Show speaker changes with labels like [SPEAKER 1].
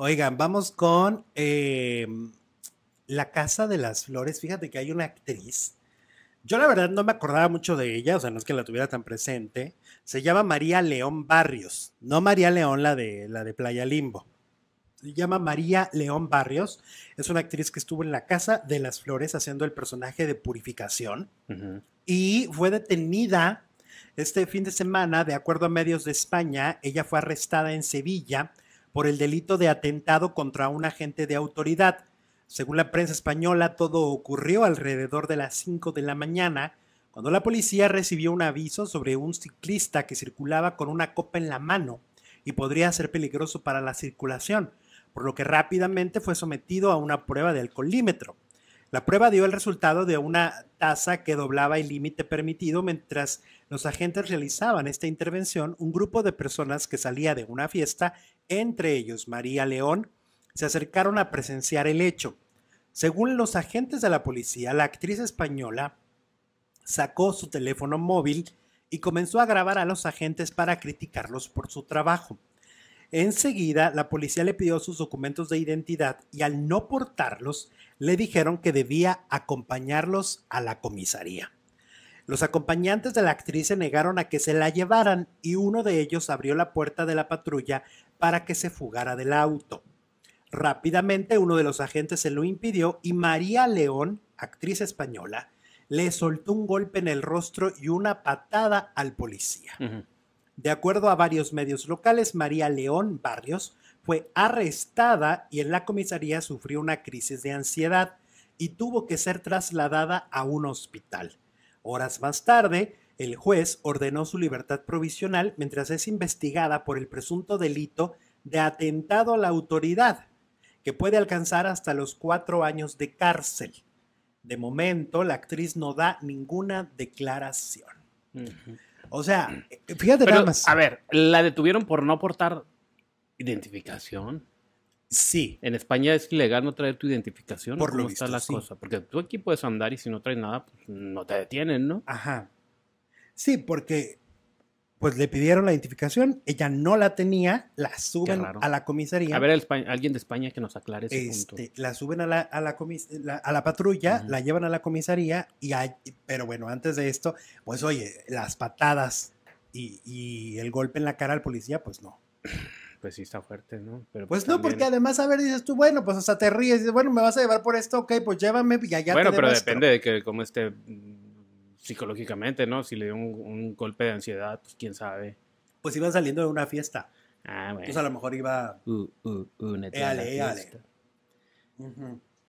[SPEAKER 1] Oigan, vamos con em, La Casa de las Flores. Fíjate que hay una actriz. Yo la verdad no me acordaba mucho de ella, o sea, no es que la tuviera tan presente. Se llama María León Barrios, no María León la de, la de Playa Limbo. Se llama María León Barrios. Es una actriz que estuvo en la Casa de las Flores haciendo el personaje de Purificación y fue detenida este fin de semana, de acuerdo a medios de España. Ella fue arrestada en Sevilla por el delito de atentado contra un agente de autoridad. Según la prensa española, todo ocurrió alrededor de las 5 de la mañana, cuando la policía recibió un aviso sobre un ciclista que circulaba con una copa en la mano y podría ser peligroso para la circulación, por lo que rápidamente fue sometido a una prueba de alcoholímetro. La prueba dio el resultado de una tasa que doblaba el límite permitido mientras los agentes realizaban esta intervención. Un grupo de personas que salía de una fiesta, entre ellos María León, se acercaron a presenciar el hecho. Según los agentes de la policía, la actriz española sacó su teléfono móvil y comenzó a grabar a los agentes para criticarlos por su trabajo. Enseguida, la policía le pidió sus documentos de identidad y al no portarlos, le dijeron que debía acompañarlos a la comisaría. Los acompañantes de la actriz se negaron a que se la llevaran y uno de ellos abrió la puerta de la patrulla para que se fugara del auto. Rápidamente uno de los agentes se lo impidió y María León, actriz española, le soltó un golpe en el rostro y una patada al policía. De acuerdo a varios medios locales, María León Barrios fue arrestada y en la comisaría sufrió una crisis de ansiedad y tuvo que ser trasladada a un hospital. Horas más tarde, el juez ordenó su libertad provisional mientras es investigada por el presunto delito de atentado a la autoridad, que puede alcanzar hasta los cuatro años de cárcel. De momento, la actriz no da ninguna declaración. O sea, eh,
[SPEAKER 2] fíjate más. A ver, la detuvieron por no portar identificación. Sí. En España es ilegal no traer tu identificación. Por ¿Cómo lo visto, la cosa? Porque tú aquí puedes andar y si no traes nada, pues no te detienen, ¿no? Ajá. Sí, porque
[SPEAKER 1] pues le pidieron la identificación, ella no la tenía, la suben a la comisaría. A ver,
[SPEAKER 2] alguien de España que nos aclare ese punto. Este,
[SPEAKER 1] la suben a la, a la, patrulla, la llevan a la comisaría, y hay, pero bueno, antes de esto, pues oye, las patadas y, el golpe en la cara al policía, pues no. Pues sí está fuerte, ¿no? Pero pues, pues no, porque además, a ver, dices tú, bueno, pues hasta te ríes, dices, bueno, me vas a llevar por esto, ok, pues llévame y allá Bueno, pero depende
[SPEAKER 2] de que cómo esté psicológicamente, ¿no? Si le dio un, golpe de ansiedad, pues quién sabe. Pues iba saliendo de una fiesta. Ah, bueno. Entonces a lo mejor iba... Uh, uh, uh,